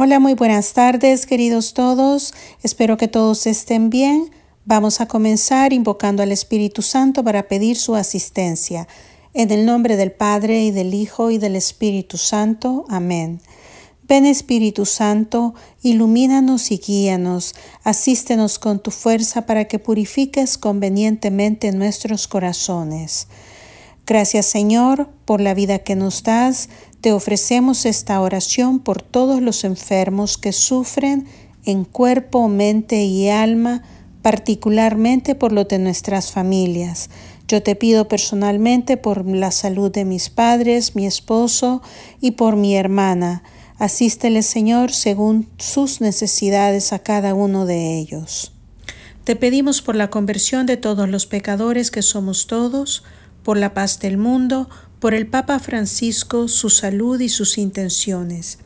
Hola, muy buenas tardes, queridos todos. Espero que todos estén bien. Vamos a comenzar invocando al Espíritu Santo para pedir su asistencia. En el nombre del Padre y del Hijo y del Espíritu Santo. Amén. Ven Espíritu Santo, ilumínanos y guíanos, asístenos con tu fuerza para que purifiques convenientemente nuestros corazones. Gracias Señor por la vida que nos das. Te ofrecemos esta oración por todos los enfermos que sufren en cuerpo, mente y alma, particularmente por lo de nuestras familias. Yo te pido personalmente por la salud de mis padres, mi esposo y por mi hermana. Asístele, Señor, según sus necesidades a cada uno de ellos. Te pedimos por la conversión de todos los pecadores que somos todos, por la paz del mundo, por el Papa Francisco, su salud y sus intenciones.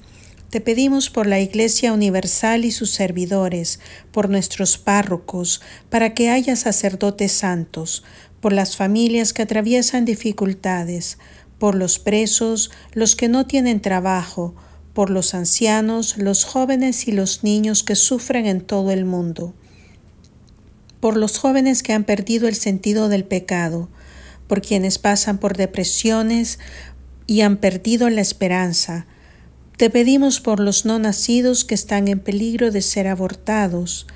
Te pedimos por la Iglesia Universal y sus servidores, por nuestros párrocos, para que haya sacerdotes santos, por las familias que atraviesan dificultades, por los presos, los que no tienen trabajo, por los ancianos, los jóvenes y los niños que sufren en todo el mundo, por los jóvenes que han perdido el sentido del pecado, por quienes pasan por depresiones y han perdido la esperanza. Te pedimos por los no nacidos que están en peligro de ser abortados,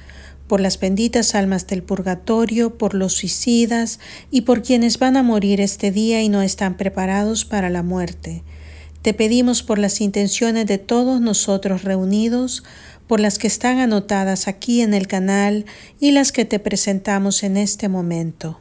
por las benditas almas del purgatorio, por los suicidas y por quienes van a morir este día y no están preparados para la muerte. Te pedimos por las intenciones de todos nosotros reunidos, por las que están anotadas aquí en el canal y las que te presentamos en este momento.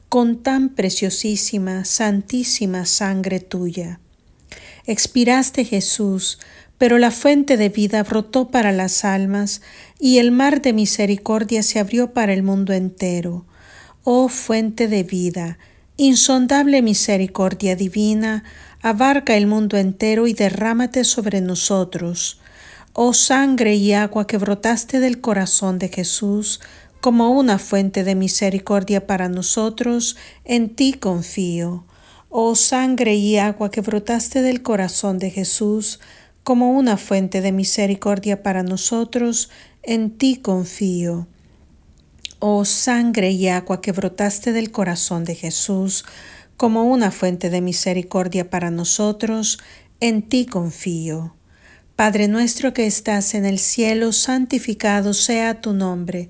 con tan preciosísima, santísima sangre tuya. Expiraste Jesús, pero la fuente de vida brotó para las almas y el mar de misericordia se abrió para el mundo entero. Oh fuente de vida, insondable misericordia divina, abarca el mundo entero y derrámate sobre nosotros. Oh sangre y agua que brotaste del corazón de Jesús, como una fuente de misericordia para nosotros, en ti confío. Oh sangre y agua que brotaste del corazón de Jesús, como una fuente de misericordia para nosotros, en ti confío. Oh sangre y agua que brotaste del corazón de Jesús, como una fuente de misericordia para nosotros, en ti confío. Padre nuestro que estás en el cielo, santificado sea tu nombre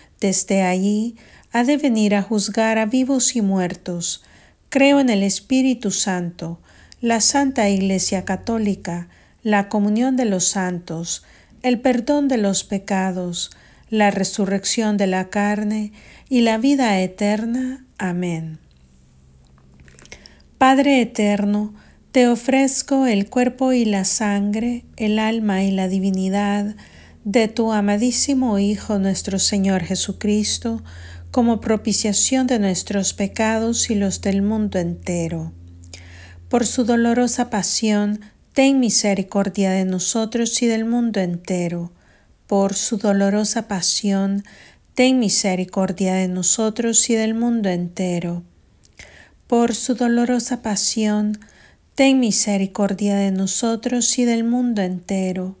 desde allí ha de venir a juzgar a vivos y muertos. Creo en el Espíritu Santo, la Santa Iglesia Católica, la comunión de los santos, el perdón de los pecados, la resurrección de la carne y la vida eterna. Amén. Padre eterno, te ofrezco el cuerpo y la sangre, el alma y la divinidad, de tu amadísimo Hijo nuestro Señor Jesucristo, como propiciación de nuestros pecados y los del mundo entero. Por su dolorosa pasión, ten misericordia de nosotros y del mundo entero. Por su dolorosa pasión, ten misericordia de nosotros y del mundo entero. Por su dolorosa pasión, ten misericordia de nosotros y del mundo entero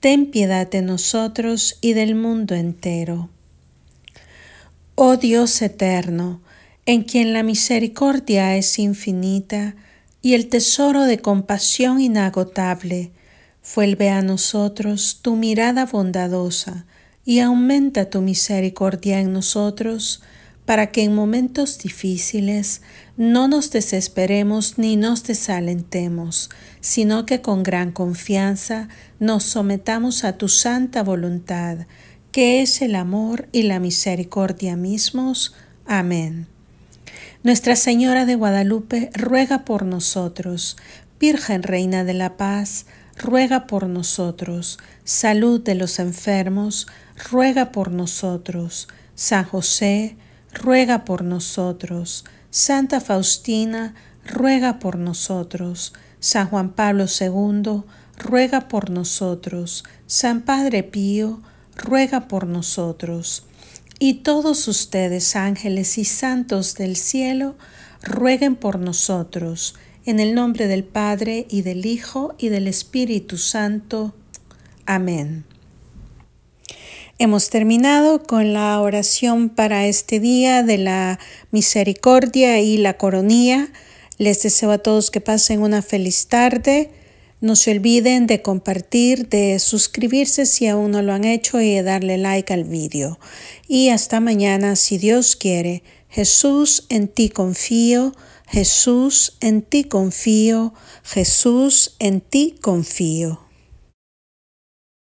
ten piedad de nosotros y del mundo entero. Oh Dios eterno, en quien la misericordia es infinita y el tesoro de compasión inagotable, vuelve a nosotros tu mirada bondadosa y aumenta tu misericordia en nosotros para que en momentos difíciles no nos desesperemos ni nos desalentemos, sino que con gran confianza nos sometamos a tu santa voluntad, que es el amor y la misericordia mismos. Amén. Nuestra Señora de Guadalupe ruega por nosotros. Virgen Reina de la Paz, ruega por nosotros. Salud de los enfermos, ruega por nosotros. San José, ruega por nosotros. Santa Faustina, ruega por nosotros. San Juan Pablo II, ruega por nosotros. San Padre Pío, ruega por nosotros. Y todos ustedes, ángeles y santos del cielo, rueguen por nosotros. En el nombre del Padre y del Hijo y del Espíritu Santo. Amén. Hemos terminado con la oración para este día de la misericordia y la coronía. Les deseo a todos que pasen una feliz tarde. No se olviden de compartir, de suscribirse si aún no lo han hecho y de darle like al vídeo. Y hasta mañana, si Dios quiere. Jesús, en ti confío. Jesús, en ti confío. Jesús, en ti confío.